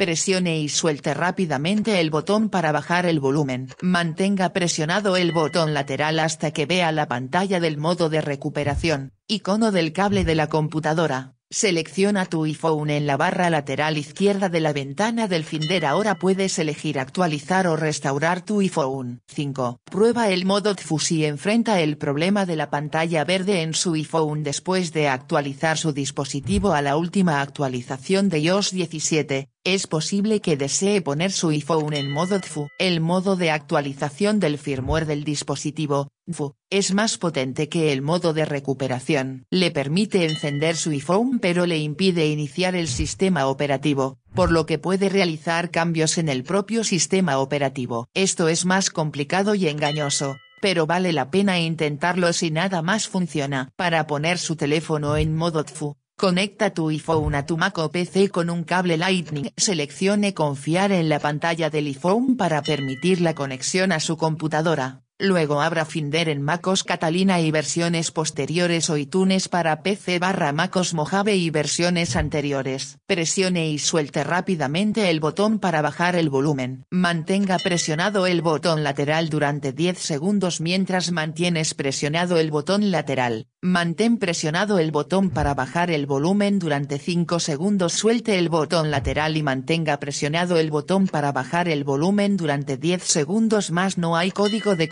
presione y suelte rápidamente el botón para bajar el volumen. Mantenga presionado el botón lateral hasta que vea la pantalla del modo de recuperación, icono del cable de la computadora. Selecciona tu iPhone en la barra lateral izquierda de la ventana del Finder. Ahora puedes elegir actualizar o restaurar tu iPhone. 5. Prueba el modo TFUS y enfrenta el problema de la pantalla verde en su iPhone después de actualizar su dispositivo a la última actualización de iOS 17 es posible que desee poner su iPhone en modo DFU. El modo de actualización del firmware del dispositivo, DFU, es más potente que el modo de recuperación. Le permite encender su iPhone pero le impide iniciar el sistema operativo, por lo que puede realizar cambios en el propio sistema operativo. Esto es más complicado y engañoso, pero vale la pena intentarlo si nada más funciona. Para poner su teléfono en modo DFU. Conecta tu iPhone a tu Mac o PC con un cable Lightning. Seleccione Confiar en la pantalla del iPhone para permitir la conexión a su computadora. Luego habrá Finder en MacOS Catalina y versiones posteriores o iTunes para PC barra MacOS Mojave y versiones anteriores. Presione y suelte rápidamente el botón para bajar el volumen. Mantenga presionado el botón lateral durante 10 segundos mientras mantienes presionado el botón lateral. Mantén presionado el botón para bajar el volumen durante 5 segundos. Suelte el botón lateral y mantenga presionado el botón para bajar el volumen durante 10 segundos más. No hay código de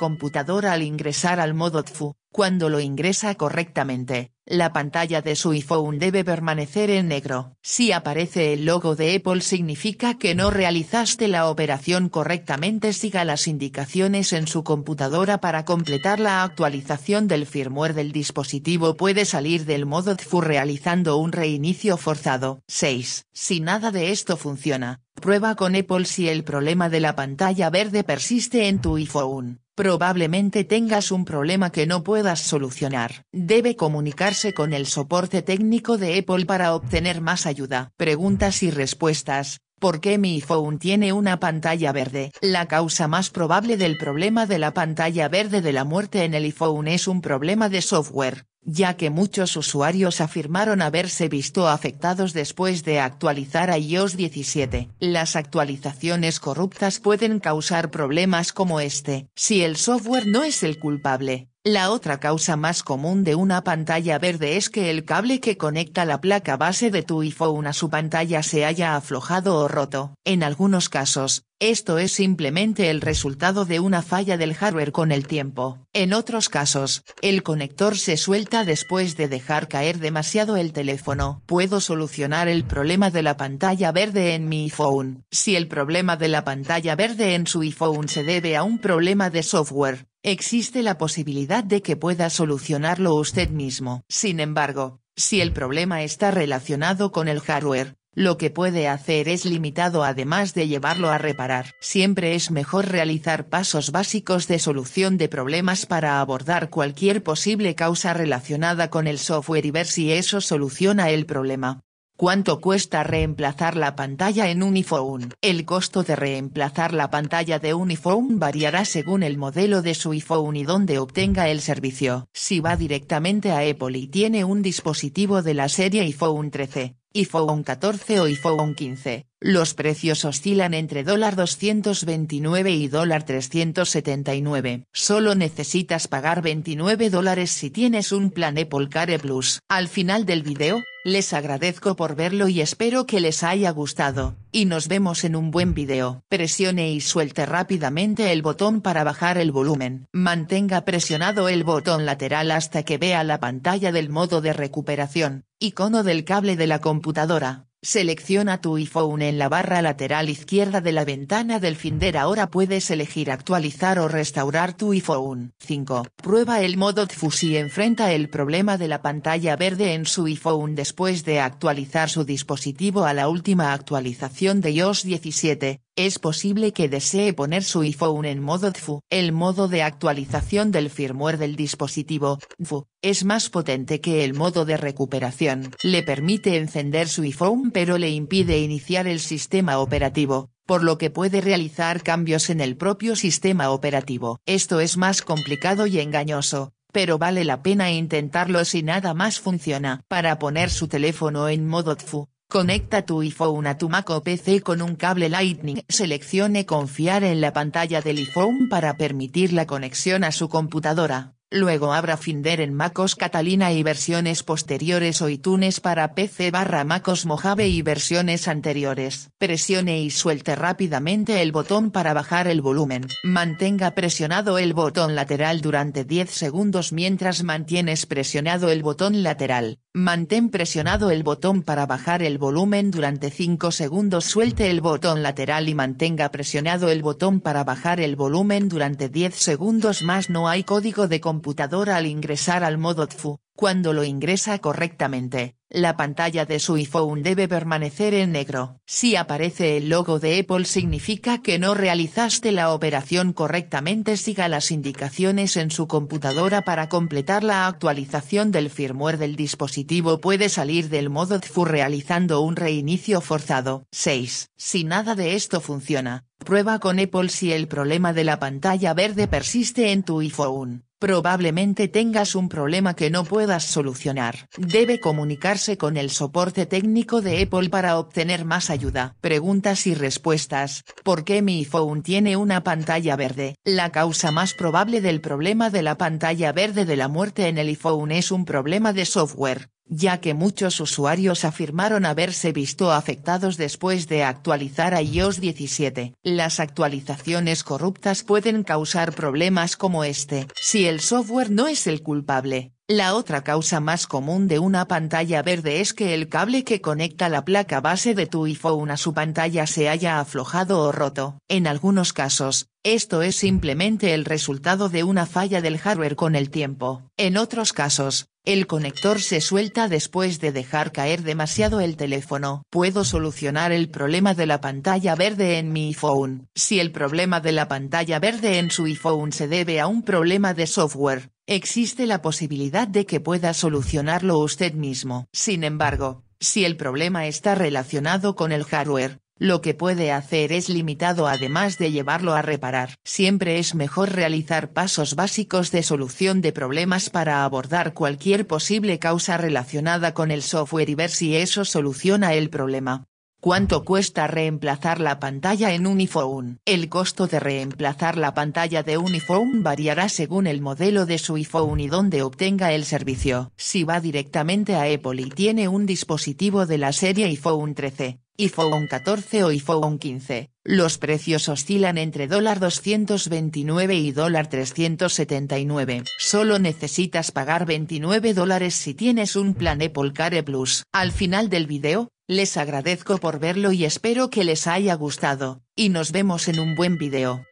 al ingresar al modo TFU. Cuando lo ingresa correctamente, la pantalla de su iPhone debe permanecer en negro. Si aparece el logo de Apple significa que no realizaste la operación correctamente. Siga las indicaciones en su computadora para completar la actualización del firmware del dispositivo. Puede salir del modo DFU realizando un reinicio forzado. 6. Si nada de esto funciona, prueba con Apple si el problema de la pantalla verde persiste en tu iPhone probablemente tengas un problema que no puedas solucionar. Debe comunicarse con el soporte técnico de Apple para obtener más ayuda. Preguntas y respuestas. ¿Por qué mi iPhone tiene una pantalla verde? La causa más probable del problema de la pantalla verde de la muerte en el iPhone es un problema de software ya que muchos usuarios afirmaron haberse visto afectados después de actualizar a iOS 17. Las actualizaciones corruptas pueden causar problemas como este, si el software no es el culpable, la otra causa más común de una pantalla verde es que el cable que conecta la placa base de tu iPhone a su pantalla se haya aflojado o roto. En algunos casos, esto es simplemente el resultado de una falla del hardware con el tiempo. En otros casos, el conector se suelta después de dejar caer demasiado el teléfono. Puedo solucionar el problema de la pantalla verde en mi iPhone. Si el problema de la pantalla verde en su iPhone se debe a un problema de software, existe la posibilidad de que pueda solucionarlo usted mismo. Sin embargo, si el problema está relacionado con el hardware, lo que puede hacer es limitado además de llevarlo a reparar. Siempre es mejor realizar pasos básicos de solución de problemas para abordar cualquier posible causa relacionada con el software y ver si eso soluciona el problema. ¿Cuánto cuesta reemplazar la pantalla en un iPhone? El costo de reemplazar la pantalla de un iPhone variará según el modelo de su iPhone y dónde obtenga el servicio. Si va directamente a Apple y tiene un dispositivo de la serie iPhone 13, iPhone 14 o iPhone 15, los precios oscilan entre $229 y $379. Solo necesitas pagar $29 si tienes un plan Apple Care Plus. Al final del video, les agradezco por verlo y espero que les haya gustado, y nos vemos en un buen video. Presione y suelte rápidamente el botón para bajar el volumen. Mantenga presionado el botón lateral hasta que vea la pantalla del modo de recuperación, icono del cable de la computadora. Selecciona tu iPhone en la barra lateral izquierda de la ventana del Finder. Ahora puedes elegir actualizar o restaurar tu iPhone. 5. Prueba el modo y enfrenta el problema de la pantalla verde en su iPhone después de actualizar su dispositivo a la última actualización de iOS 17 es posible que desee poner su iPhone en modo DFU. El modo de actualización del firmware del dispositivo DFU es más potente que el modo de recuperación. Le permite encender su iPhone pero le impide iniciar el sistema operativo, por lo que puede realizar cambios en el propio sistema operativo. Esto es más complicado y engañoso, pero vale la pena intentarlo si nada más funciona. Para poner su teléfono en modo DFU, Conecta tu iPhone a tu Mac o PC con un cable Lightning. Seleccione Confiar en la pantalla del iPhone para permitir la conexión a su computadora. Luego abra Finder en MacOS Catalina y versiones posteriores o iTunes para PC barra MacOS Mojave y versiones anteriores. Presione y suelte rápidamente el botón para bajar el volumen. Mantenga presionado el botón lateral durante 10 segundos mientras mantienes presionado el botón lateral. Mantén presionado el botón para bajar el volumen durante 5 segundos. Suelte el botón lateral y mantenga presionado el botón para bajar el volumen durante 10 segundos más. No hay código de computadora al ingresar al modo TFU. Cuando lo ingresa correctamente, la pantalla de su iPhone debe permanecer en negro. Si aparece el logo de Apple significa que no realizaste la operación correctamente. Siga las indicaciones en su computadora para completar la actualización del firmware del dispositivo. Puede salir del modo TFU realizando un reinicio forzado. 6. Si nada de esto funciona, prueba con Apple si el problema de la pantalla verde persiste en tu iPhone probablemente tengas un problema que no puedas solucionar. Debe comunicarse con el soporte técnico de Apple para obtener más ayuda. Preguntas y respuestas. ¿Por qué mi iPhone tiene una pantalla verde? La causa más probable del problema de la pantalla verde de la muerte en el iPhone es un problema de software ya que muchos usuarios afirmaron haberse visto afectados después de actualizar a iOS 17. Las actualizaciones corruptas pueden causar problemas como este, si el software no es el culpable. La otra causa más común de una pantalla verde es que el cable que conecta la placa base de tu iPhone a su pantalla se haya aflojado o roto. En algunos casos, esto es simplemente el resultado de una falla del hardware con el tiempo. En otros casos, el conector se suelta después de dejar caer demasiado el teléfono. Puedo solucionar el problema de la pantalla verde en mi iPhone. Si el problema de la pantalla verde en su iPhone se debe a un problema de software, existe la posibilidad de que pueda solucionarlo usted mismo. Sin embargo, si el problema está relacionado con el hardware, lo que puede hacer es limitado además de llevarlo a reparar. Siempre es mejor realizar pasos básicos de solución de problemas para abordar cualquier posible causa relacionada con el software y ver si eso soluciona el problema. ¿Cuánto cuesta reemplazar la pantalla en iPhone? El costo de reemplazar la pantalla de iPhone variará según el modelo de su iPhone y donde obtenga el servicio. Si va directamente a Apple y tiene un dispositivo de la serie iPhone 13, iPhone 14 o iPhone 15, los precios oscilan entre $229 y $379. Solo necesitas pagar $29 si tienes un plan Apple Care Plus. Al final del video, les agradezco por verlo y espero que les haya gustado, y nos vemos en un buen video.